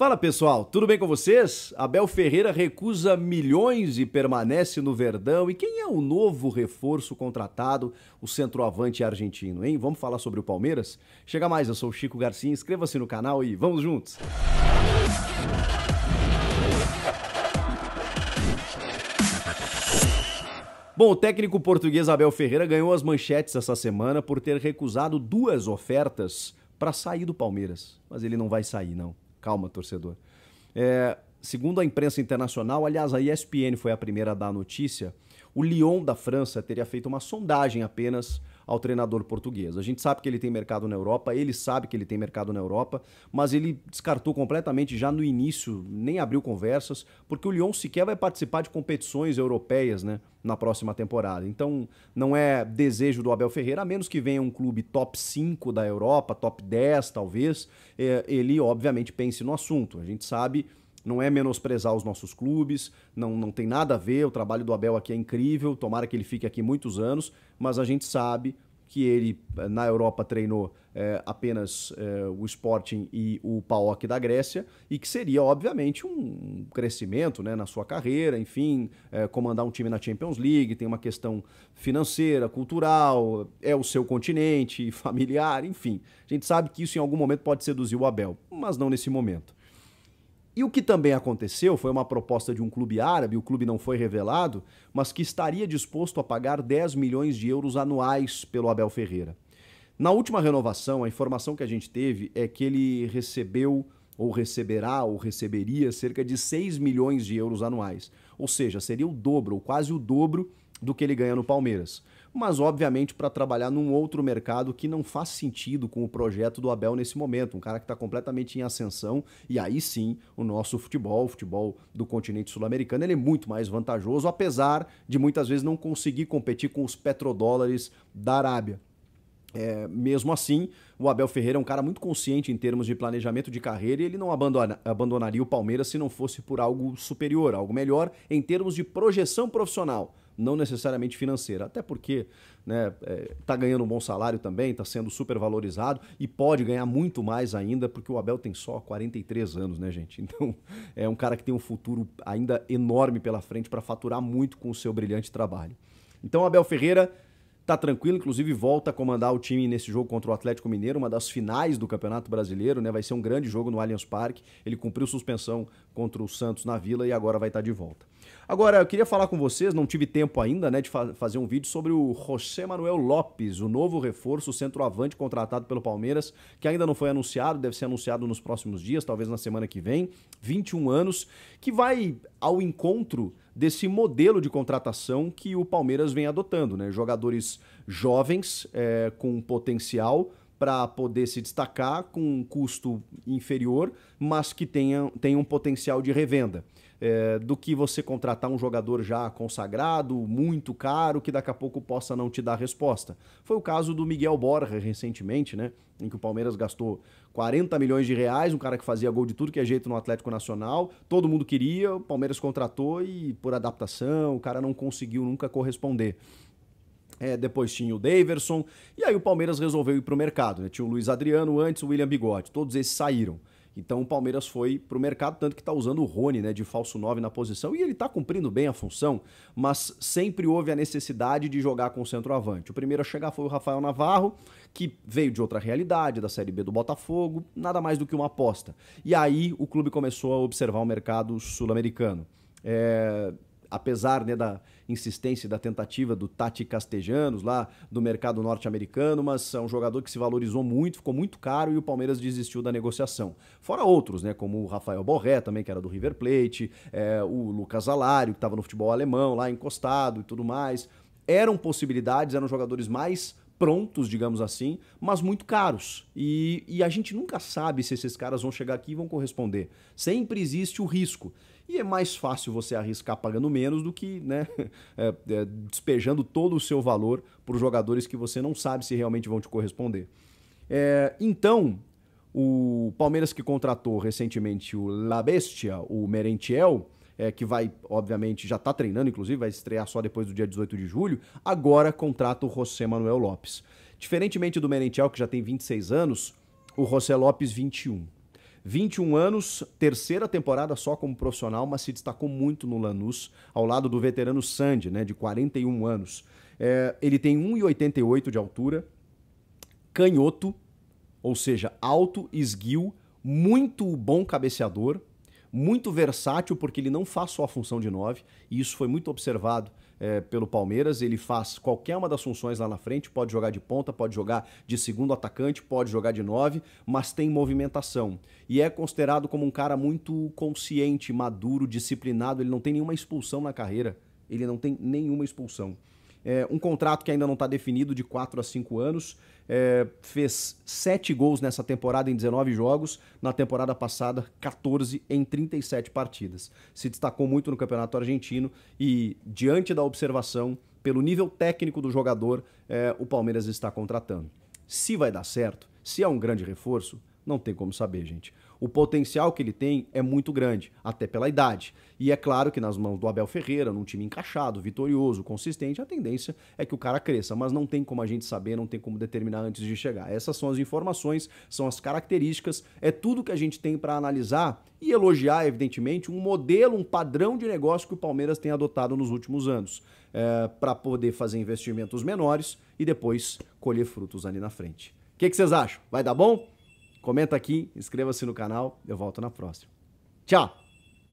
Fala pessoal, tudo bem com vocês? Abel Ferreira recusa milhões e permanece no Verdão. E quem é o novo reforço contratado, o centroavante argentino, hein? Vamos falar sobre o Palmeiras? Chega mais, eu sou o Chico Garcia, inscreva-se no canal e vamos juntos! Bom, o técnico português Abel Ferreira ganhou as manchetes essa semana por ter recusado duas ofertas para sair do Palmeiras. Mas ele não vai sair, não. Calma, torcedor. É, segundo a imprensa internacional, aliás, a ESPN foi a primeira a dar a notícia, o Lyon da França teria feito uma sondagem apenas ao treinador português. A gente sabe que ele tem mercado na Europa, ele sabe que ele tem mercado na Europa, mas ele descartou completamente já no início, nem abriu conversas, porque o Lyon sequer vai participar de competições europeias, né? Na próxima temporada. Então, não é desejo do Abel Ferreira, a menos que venha um clube top 5 da Europa, top 10 talvez, é, ele obviamente pense no assunto. A gente sabe não é menosprezar os nossos clubes, não, não tem nada a ver. O trabalho do Abel aqui é incrível, tomara que ele fique aqui muitos anos, mas a gente sabe que ele eh, na Europa treinou é, apenas é, o Sporting e o PAOK da Grécia e que seria obviamente um crescimento né, na sua carreira, enfim, é, comandar um time na Champions League tem uma questão financeira, cultural, é o seu continente, familiar, enfim. A gente sabe que isso em algum momento pode seduzir o Abel, mas não nesse momento. E o que também aconteceu foi uma proposta de um clube árabe, o clube não foi revelado, mas que estaria disposto a pagar 10 milhões de euros anuais pelo Abel Ferreira. Na última renovação, a informação que a gente teve é que ele recebeu, ou receberá, ou receberia cerca de 6 milhões de euros anuais. Ou seja, seria o dobro, ou quase o dobro do que ele ganha no Palmeiras. Mas, obviamente, para trabalhar num outro mercado que não faz sentido com o projeto do Abel nesse momento. Um cara que está completamente em ascensão. E aí sim, o nosso futebol, o futebol do continente sul-americano, ele é muito mais vantajoso, apesar de muitas vezes não conseguir competir com os petrodólares da Arábia. É, mesmo assim, o Abel Ferreira é um cara muito consciente em termos de planejamento de carreira e ele não abandona, abandonaria o Palmeiras se não fosse por algo superior, algo melhor em termos de projeção profissional não necessariamente financeira. Até porque né, é, tá ganhando um bom salário também, está sendo super valorizado e pode ganhar muito mais ainda, porque o Abel tem só 43 anos, né, gente? Então é um cara que tem um futuro ainda enorme pela frente para faturar muito com o seu brilhante trabalho. Então, Abel Ferreira está tranquilo, inclusive volta a comandar o time nesse jogo contra o Atlético Mineiro, uma das finais do Campeonato Brasileiro, né? Vai ser um grande jogo no Allianz Parque. Ele cumpriu suspensão contra o Santos na Vila e agora vai estar tá de volta. Agora, eu queria falar com vocês, não tive tempo ainda né, de fa fazer um vídeo sobre o José Manuel Lopes, o novo reforço centroavante contratado pelo Palmeiras, que ainda não foi anunciado, deve ser anunciado nos próximos dias, talvez na semana que vem, 21 anos, que vai ao encontro desse modelo de contratação que o Palmeiras vem adotando, né? Jogadores jovens é, com potencial para poder se destacar com um custo inferior, mas que tenha, tenha um potencial de revenda. É, do que você contratar um jogador já consagrado, muito caro, que daqui a pouco possa não te dar resposta. Foi o caso do Miguel Borja recentemente, né? Em que o Palmeiras gastou 40 milhões de reais, um cara que fazia gol de tudo que é jeito no Atlético Nacional, todo mundo queria, o Palmeiras contratou e por adaptação o cara não conseguiu nunca corresponder. É, depois tinha o Daverson, e aí o Palmeiras resolveu ir para o mercado. Né? Tinha o Luiz Adriano antes, o William Bigode, todos esses saíram. Então o Palmeiras foi para o mercado, tanto que está usando o Rony né, de falso 9 na posição, e ele está cumprindo bem a função, mas sempre houve a necessidade de jogar com o centroavante. O primeiro a chegar foi o Rafael Navarro, que veio de outra realidade, da Série B do Botafogo, nada mais do que uma aposta. E aí o clube começou a observar o mercado sul-americano. É, apesar né, da insistência e da tentativa do Tati Castejanos lá do mercado norte-americano, mas é um jogador que se valorizou muito, ficou muito caro e o Palmeiras desistiu da negociação. Fora outros, né, como o Rafael Borré também, que era do River Plate, é, o Lucas Alário, que estava no futebol alemão lá encostado e tudo mais. Eram possibilidades, eram jogadores mais prontos, digamos assim, mas muito caros. E, e a gente nunca sabe se esses caras vão chegar aqui e vão corresponder. Sempre existe o risco. E é mais fácil você arriscar pagando menos do que né, é, é, despejando todo o seu valor para os jogadores que você não sabe se realmente vão te corresponder. É, então, o Palmeiras que contratou recentemente o La Bestia, o Merentiel, é, que vai, obviamente, já está treinando, inclusive, vai estrear só depois do dia 18 de julho, agora contrata o José Manuel Lopes. Diferentemente do Merentiel, que já tem 26 anos, o José Lopes, 21. 21 anos, terceira temporada só como profissional, mas se destacou muito no Lanús, ao lado do veterano Sandy, né, de 41 anos. É, ele tem 1,88 de altura, canhoto, ou seja, alto, esguio, muito bom cabeceador, muito versátil, porque ele não faz só a função de 9, e isso foi muito observado é, pelo Palmeiras. Ele faz qualquer uma das funções lá na frente, pode jogar de ponta, pode jogar de segundo atacante, pode jogar de 9, mas tem movimentação. E é considerado como um cara muito consciente, maduro, disciplinado. Ele não tem nenhuma expulsão na carreira. Ele não tem nenhuma expulsão. É, um contrato que ainda não está definido, de 4 a 5 anos. É, fez 7 gols nessa temporada em 19 jogos. Na temporada passada, 14 em 37 partidas. Se destacou muito no Campeonato Argentino e, diante da observação, pelo nível técnico do jogador, é, o Palmeiras está contratando. Se vai dar certo, se é um grande reforço, não tem como saber, gente. O potencial que ele tem é muito grande, até pela idade. E é claro que nas mãos do Abel Ferreira, num time encaixado, vitorioso, consistente, a tendência é que o cara cresça, mas não tem como a gente saber, não tem como determinar antes de chegar. Essas são as informações, são as características, é tudo que a gente tem para analisar e elogiar, evidentemente, um modelo, um padrão de negócio que o Palmeiras tem adotado nos últimos anos, é, para poder fazer investimentos menores e depois colher frutos ali na frente. O que vocês acham? Vai dar bom? Comenta aqui, inscreva-se no canal. Eu volto na próxima. Tchau!